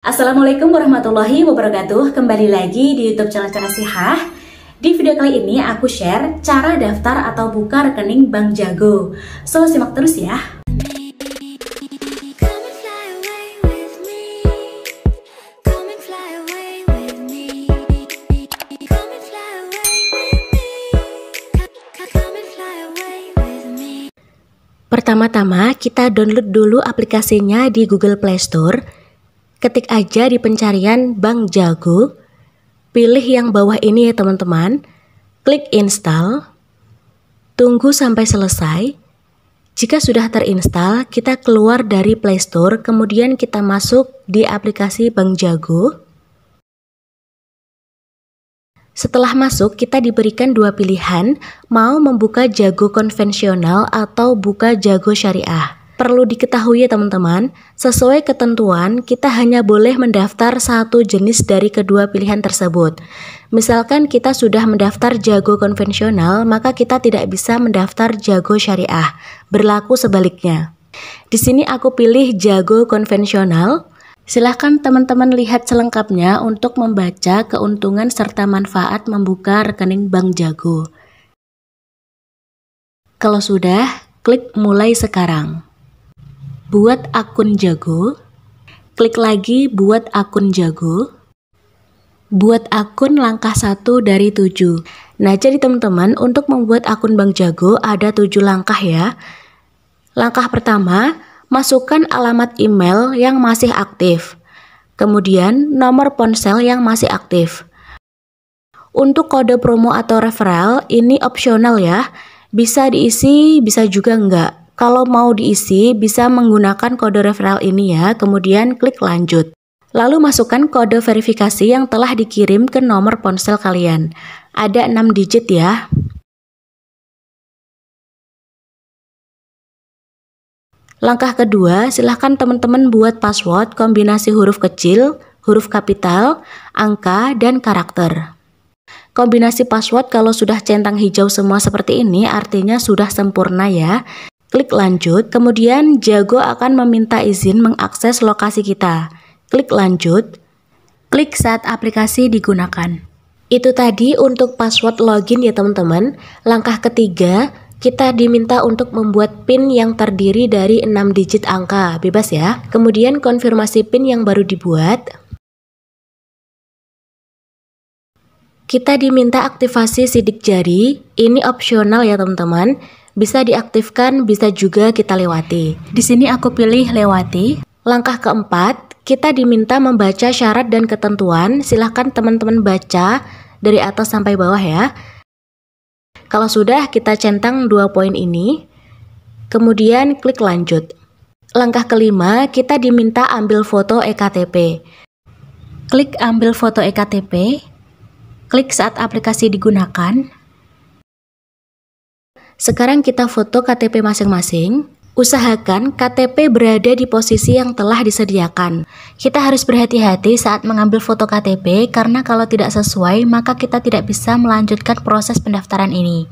Assalamualaikum warahmatullahi wabarakatuh Kembali lagi di Youtube channel Cara Sihah Di video kali ini aku share cara daftar atau buka rekening Bank Jago So simak terus ya Pertama-tama kita download dulu aplikasinya di Google Play Store ketik aja di pencarian Bang Jago, pilih yang bawah ini ya teman-teman, klik install, tunggu sampai selesai. Jika sudah terinstall, kita keluar dari Play Store, kemudian kita masuk di aplikasi Bang Jago. Setelah masuk, kita diberikan dua pilihan, mau membuka Jago konvensional atau buka Jago syariah. Perlu diketahui ya teman-teman, sesuai ketentuan kita hanya boleh mendaftar satu jenis dari kedua pilihan tersebut. Misalkan kita sudah mendaftar jago konvensional, maka kita tidak bisa mendaftar jago syariah. Berlaku sebaliknya. Di sini aku pilih jago konvensional. Silahkan teman-teman lihat selengkapnya untuk membaca keuntungan serta manfaat membuka rekening bank jago. Kalau sudah, klik mulai sekarang buat akun Jago, klik lagi buat akun Jago, buat akun langkah 1 dari 7. Nah, jadi teman-teman, untuk membuat akun Bank Jago ada 7 langkah ya. Langkah pertama, masukkan alamat email yang masih aktif. Kemudian, nomor ponsel yang masih aktif. Untuk kode promo atau referral, ini opsional ya. Bisa diisi, bisa juga enggak. Kalau mau diisi, bisa menggunakan kode referral ini ya, kemudian klik lanjut. Lalu masukkan kode verifikasi yang telah dikirim ke nomor ponsel kalian. Ada 6 digit ya. Langkah kedua, silahkan teman-teman buat password kombinasi huruf kecil, huruf kapital, angka, dan karakter. Kombinasi password kalau sudah centang hijau semua seperti ini artinya sudah sempurna ya. Klik lanjut, kemudian Jago akan meminta izin mengakses lokasi kita. Klik lanjut, klik saat aplikasi digunakan. Itu tadi untuk password login ya teman-teman. Langkah ketiga, kita diminta untuk membuat PIN yang terdiri dari 6 digit angka, bebas ya. Kemudian konfirmasi PIN yang baru dibuat. Kita diminta aktivasi sidik jari, ini opsional ya teman-teman. Bisa diaktifkan, bisa juga kita lewati. Di sini aku pilih lewati. Langkah keempat, kita diminta membaca syarat dan ketentuan. Silahkan teman-teman baca dari atas sampai bawah ya. Kalau sudah, kita centang dua poin ini. Kemudian klik lanjut. Langkah kelima, kita diminta ambil foto ektp. Klik ambil foto ektp, klik saat aplikasi digunakan, sekarang kita foto KTP masing-masing. Usahakan KTP berada di posisi yang telah disediakan. Kita harus berhati-hati saat mengambil foto KTP karena kalau tidak sesuai maka kita tidak bisa melanjutkan proses pendaftaran ini.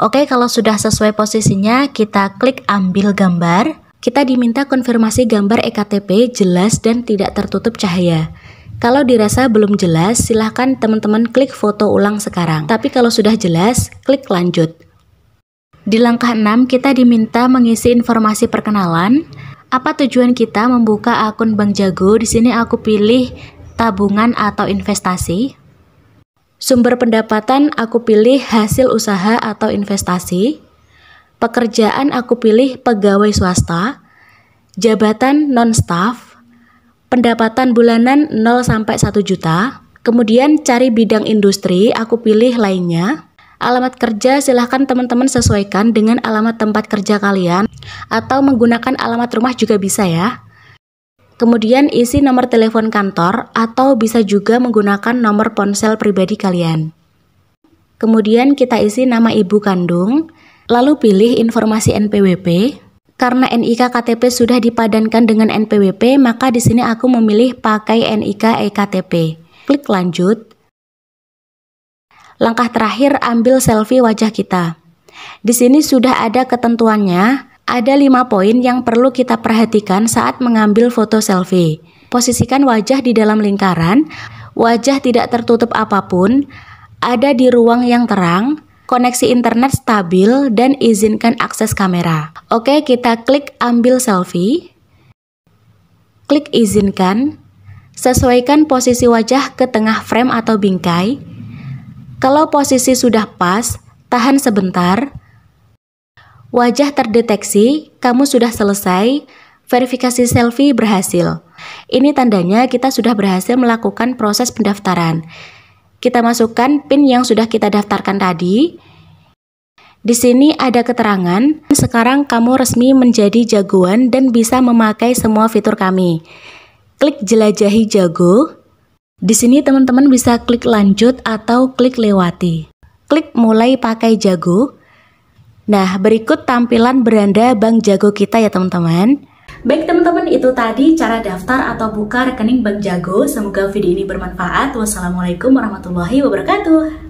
Oke, kalau sudah sesuai posisinya, kita klik ambil gambar. Kita diminta konfirmasi gambar ektp jelas dan tidak tertutup cahaya. Kalau dirasa belum jelas, silahkan teman-teman klik foto ulang sekarang. Tapi kalau sudah jelas, klik lanjut. Di langkah 6, kita diminta mengisi informasi perkenalan. Apa tujuan kita membuka akun Bank Jago? Di sini aku pilih tabungan atau investasi. Sumber pendapatan aku pilih hasil usaha atau investasi. Pekerjaan aku pilih pegawai swasta. Jabatan non-staff. Pendapatan bulanan 0 sampai 1 juta. Kemudian cari bidang industri, aku pilih lainnya. Alamat kerja silahkan teman-teman sesuaikan dengan alamat tempat kerja kalian atau menggunakan alamat rumah juga bisa ya. Kemudian isi nomor telepon kantor atau bisa juga menggunakan nomor ponsel pribadi kalian. Kemudian kita isi nama ibu kandung, lalu pilih informasi NPWP. Karena NIK KTP sudah dipadankan dengan NPWP, maka di sini aku memilih pakai NIK eKTP. Klik lanjut. Langkah terakhir ambil selfie wajah kita. Di sini sudah ada ketentuannya, ada 5 poin yang perlu kita perhatikan saat mengambil foto selfie. Posisikan wajah di dalam lingkaran, wajah tidak tertutup apapun, ada di ruang yang terang, koneksi internet stabil, dan izinkan akses kamera. Oke, kita klik ambil selfie. Klik izinkan. Sesuaikan posisi wajah ke tengah frame atau bingkai. Kalau posisi sudah pas, tahan sebentar. Wajah terdeteksi, kamu sudah selesai, verifikasi selfie berhasil. Ini tandanya kita sudah berhasil melakukan proses pendaftaran. Kita masukkan PIN yang sudah kita daftarkan tadi. Di sini ada keterangan, sekarang kamu resmi menjadi jagoan dan bisa memakai semua fitur kami. Klik jelajahi jago, di sini teman-teman bisa klik lanjut atau klik lewati. Klik mulai pakai Jago. Nah, berikut tampilan beranda Bank Jago kita ya teman-teman. Baik teman-teman, itu tadi cara daftar atau buka rekening Bank Jago. Semoga video ini bermanfaat. Wassalamualaikum warahmatullahi wabarakatuh.